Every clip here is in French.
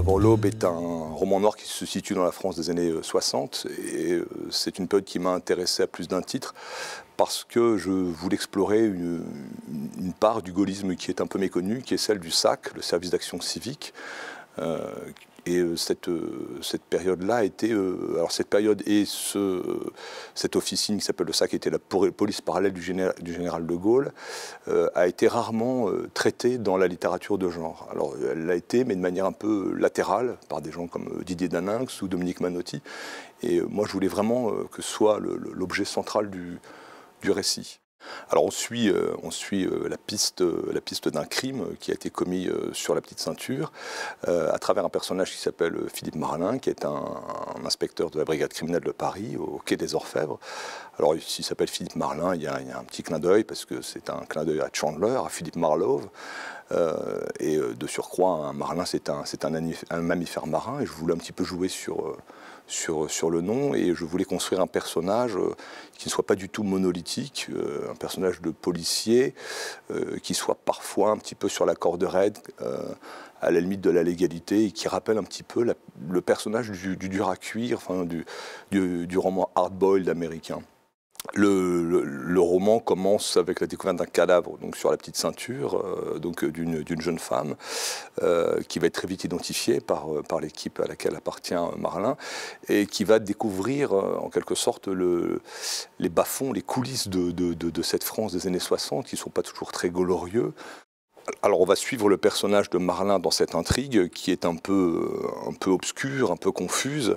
Avant l'aube est un roman noir qui se situe dans la France des années 60 euh, et euh, c'est une période qui m'a intéressé à plus d'un titre parce que je voulais explorer une, une, part du gaullisme qui est un peu méconnue, qui est celle du SAC, le service d'action civique, euh, et euh, cette, euh, cette période-là été, alors, cette période et ce, cette officine qui s'appelle le SAC, qui était la police parallèle du, général, de Gaulle, a été rarement traitée dans la littérature de genre. Alors, elle l'a été, mais de manière un peu latérale, par des gens comme Didier Daninx ou Dominique Manotti. Et moi, je voulais vraiment que ce soit l'objet central du, du récit. Alors on suit, euh, euh, euh, la piste, d'un crime qui a été commis sur la petite ceinture à travers un personnage qui s'appelle Philippe Marlin, qui est un, inspecteur de la brigade criminelle de Paris au quai des Orfèvres. Alors s'il s'appelle Philippe Marlin, il il y, a, un petit clin d'œil parce que c'est un clin d'œil à Chandler, à Philippe Marlowe. Euh, et euh, de surcroît, un marlin, c'est un, mammifère marin. Et je voulais un petit peu jouer sur, euh, le nom. Et je voulais construire un personnage qui ne soit pas du tout monolithique, un personnage de policier, qui soit parfois un petit peu sur la corde raide à la limite de la légalité et qui rappelle un petit peu le personnage du, dur à cuire, du, du roman hard-boiled américain le, roman commence avec la découverte d'un cadavre, donc sur la petite ceinture, euh, d'une jeune femme euh, qui va être très vite identifiée par, euh, par l'équipe à laquelle appartient Marlin et qui va découvrir en quelque sorte le, les bas-fonds, les coulisses de, de, de, cette France des années 60 qui ne sont pas toujours très glorieux, alors on va suivre le personnage de Marlin dans cette intrigue qui est un peu, un peu obscure, un peu confuse.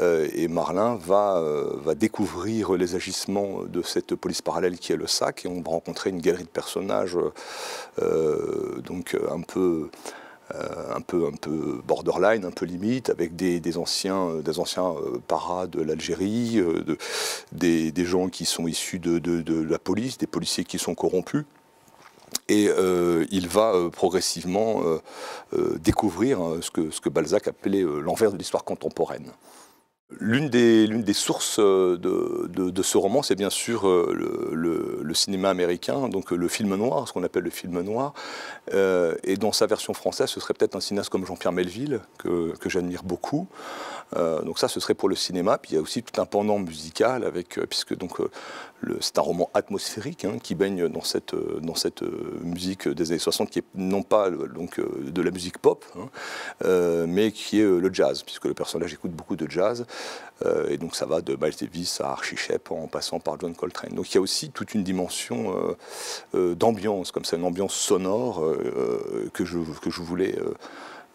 Euh, et Marlin euh, va, découvrir les agissements de cette police parallèle qui est le SAC. Et on va rencontrer une galerie de personnages euh, donc un peu... un peu un peu borderline, un peu limite, avec des, anciens des anciens paras de l'Algérie, des, gens qui sont issus de la police, des policiers qui sont corrompus. Et euh, il va euh, progressivement euh, découvrir ce que Balzac appelait l'envers de l'histoire contemporaine. L'une des, sources euh, de, ce roman, c'est bien sûr euh, le, cinéma américain, donc euh, le film noir, ce qu'on appelle le film noir. et dans sa version française, ce serait peut-être un cinéaste comme Jean-Pierre Melville, que, j'admire beaucoup. donc ça, ce serait pour le cinéma. Puis il y a aussi tout un pendant musical, avec, puisque c'est un roman atmosphérique hein, qui baigne dans cette, musique des années 60, qui est non pas de la musique pop, hein, mais qui est le jazz, puisque le personnage écoute beaucoup de jazz. Euh, et donc ça va de Miles Davis à Archie Shep en passant par John Coltrane. Donc il y a aussi toute une dimension euh, euh, d'ambiance, comme c'est une ambiance sonore que, je, que je voulais...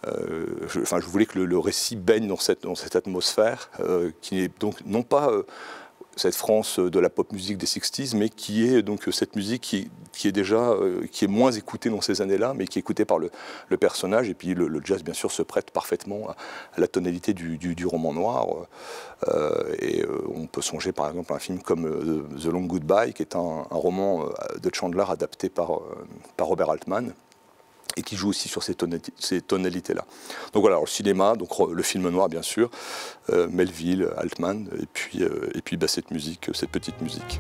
enfin, je voulais que le, récit baigne dans cette, dans cette atmosphère, qui n'est donc non pas cette France de la pop musique des 60s, mais qui est donc cette musique qui, est déjà euh, qui est moins écoutée dans ces années-là, mais qui est écoutée par le, personnage. Et puis le, jazz, bien sûr, se prête parfaitement à, la tonalité du, roman noir. Euh, et euh, on peut songer par exemple à un film comme The Long Goodbye, qui est un, roman de Chandler adapté par, par Robert Altman et qui joue aussi sur ces, tonalités-là. donc voilà, le cinéma, donc le film noir bien sûr, euh, Melville, Altman, et puis, euh, bah, cette musique, cette petite musique.